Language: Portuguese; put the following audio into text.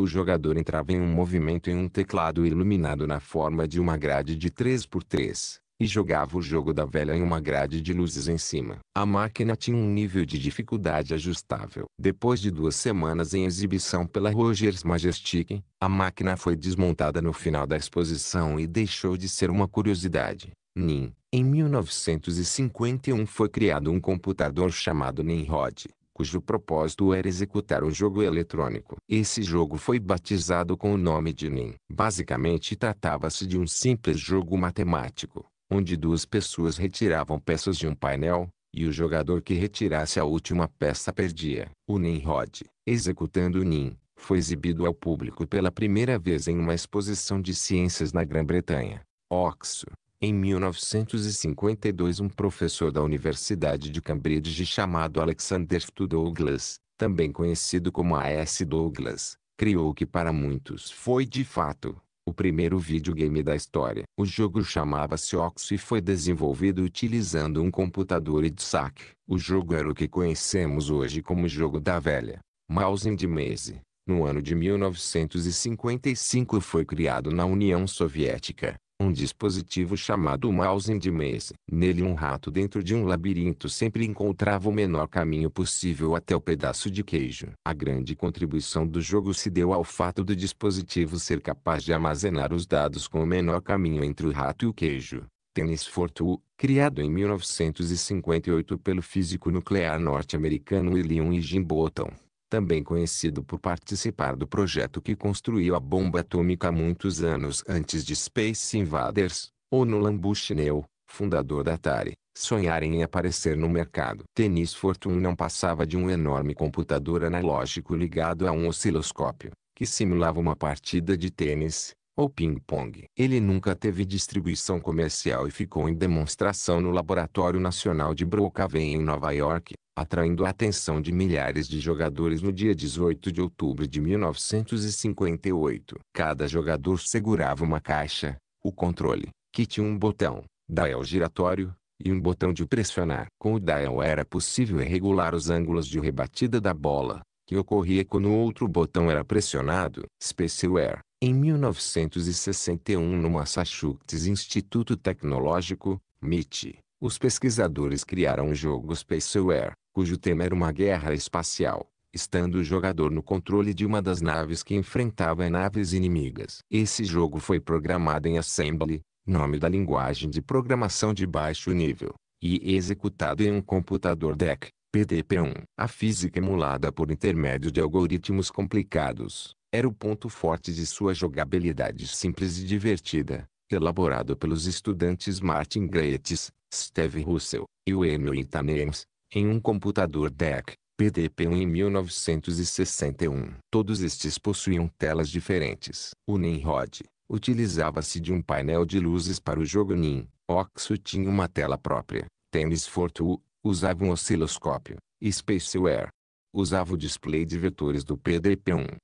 o jogador entrava em um movimento em um teclado iluminado na forma de uma grade de 3x3, e jogava o jogo da velha em uma grade de luzes em cima. A máquina tinha um nível de dificuldade ajustável. Depois de duas semanas em exibição pela Rogers Majestic, a máquina foi desmontada no final da exposição e deixou de ser uma curiosidade. NIN. Em 1951 foi criado um computador chamado Nimrod, cujo propósito era executar um jogo eletrônico. Esse jogo foi batizado com o nome de NIM. Basicamente tratava-se de um simples jogo matemático, onde duas pessoas retiravam peças de um painel, e o jogador que retirasse a última peça perdia. O Nimrod, executando o Nim, foi exibido ao público pela primeira vez em uma exposição de ciências na Grã-Bretanha. Oxo, em 1952, um professor da Universidade de Cambridge chamado Alexander F. Douglas, também conhecido como A.S. Douglas, criou o que para muitos foi de fato o primeiro videogame da história. O jogo chamava-se OX e foi desenvolvido utilizando um computador e de saque. O jogo era o que conhecemos hoje como jogo da velha, Mouse de Maze. No ano de 1955 foi criado na União Soviética um dispositivo chamado mouse de mesa, Nele um rato dentro de um labirinto sempre encontrava o menor caminho possível até o pedaço de queijo. A grande contribuição do jogo se deu ao fato do dispositivo ser capaz de armazenar os dados com o menor caminho entre o rato e o queijo. Tennis Fortu, criado em 1958 pelo físico nuclear norte-americano William e Jim Bottom também conhecido por participar do projeto que construiu a bomba atômica muitos anos antes de Space Invaders, ou Nolan Bushnell, fundador da Atari, sonharem em aparecer no mercado. Dennis Fortune não passava de um enorme computador analógico ligado a um osciloscópio, que simulava uma partida de tênis, ou ping-pong. Ele nunca teve distribuição comercial e ficou em demonstração no Laboratório Nacional de Brookhaven em Nova York, atraindo a atenção de milhares de jogadores no dia 18 de outubro de 1958. Cada jogador segurava uma caixa, o controle, que tinha um botão, dial giratório, e um botão de pressionar. Com o dial era possível regular os ângulos de rebatida da bola, que ocorria quando outro botão era pressionado. Spaceware, em 1961 no Massachusetts Instituto Tecnológico, MIT, os pesquisadores criaram o jogo Spaceware, cujo tema era uma guerra espacial, estando o jogador no controle de uma das naves que enfrentava naves inimigas. Esse jogo foi programado em Assembly, nome da linguagem de programação de baixo nível, e executado em um computador DEC, PDP-1. A física emulada por intermédio de algoritmos complicados, era o ponto forte de sua jogabilidade simples e divertida, elaborado pelos estudantes Martin Goetz, Steve Russell e William Intaneens, em um computador DEC, PDP-1 em 1961. Todos estes possuíam telas diferentes. O Nimrod utilizava-se de um painel de luzes para o jogo NIM. Oxo tinha uma tela própria. Tennis Fortu usava um osciloscópio, Spaceware. Usava o display de vetores do PDP-1,